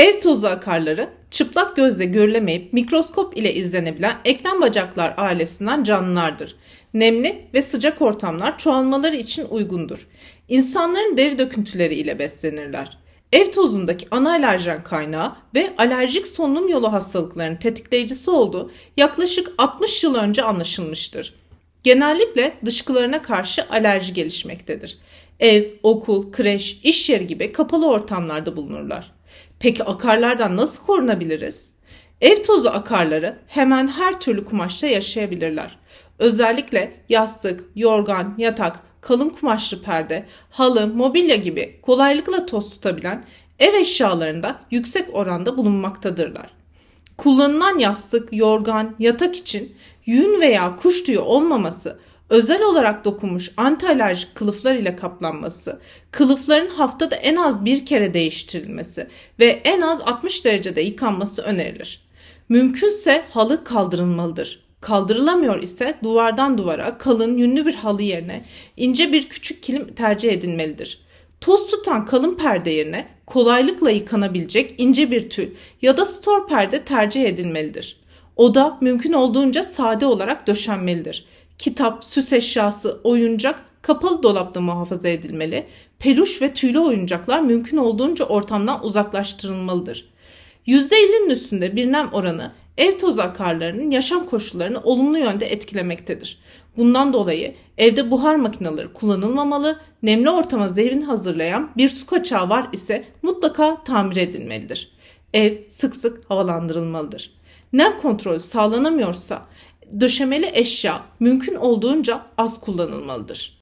Ev tozu akarları çıplak gözle görülemeyip mikroskop ile izlenebilen eklem bacaklar ailesinden canlılardır. Nemli ve sıcak ortamlar çoğalmaları için uygundur. İnsanların deri döküntüleri ile beslenirler. Ev tozundaki ana alerjen kaynağı ve alerjik solunum yolu hastalıklarının tetikleyicisi olduğu yaklaşık 60 yıl önce anlaşılmıştır. Genellikle dışkılarına karşı alerji gelişmektedir. Ev, okul, kreş, iş yeri gibi kapalı ortamlarda bulunurlar. Peki akarlardan nasıl korunabiliriz? Ev tozu akarları hemen her türlü kumaşta yaşayabilirler. Özellikle yastık, yorgan, yatak, kalın kumaşlı perde, halı, mobilya gibi kolaylıkla toz tutabilen ev eşyalarında yüksek oranda bulunmaktadırlar. Kullanılan yastık, yorgan, yatak için yün veya kuş tüyü olmaması özel olarak dokunmuş antialerjik kılıflar ile kaplanması, kılıfların haftada en az bir kere değiştirilmesi ve en az 60 derecede yıkanması önerilir. Mümkünse halı kaldırılmalıdır. Kaldırılamıyor ise duvardan duvara kalın yünlü bir halı yerine ince bir küçük kilim tercih edilmelidir. Toz tutan kalın perde yerine kolaylıkla yıkanabilecek ince bir tül ya da stor perde tercih edilmelidir. Oda mümkün olduğunca sade olarak döşenmelidir kitap, süs eşyası, oyuncak kapalı dolapta muhafaza edilmeli. Peluş ve tüylü oyuncaklar mümkün olduğunca ortamdan uzaklaştırılmalıdır. %50'nin üstünde bir nem oranı ev toz akarlarının yaşam koşullarını olumlu yönde etkilemektedir. Bundan dolayı evde buhar makineleri kullanılmamalı, nemli ortama zehrin hazırlayan bir su kaçağı var ise mutlaka tamir edilmelidir. Ev sık sık havalandırılmalıdır. Nem kontrolü sağlanamıyorsa döşemeli eşya mümkün olduğunca az kullanılmalıdır.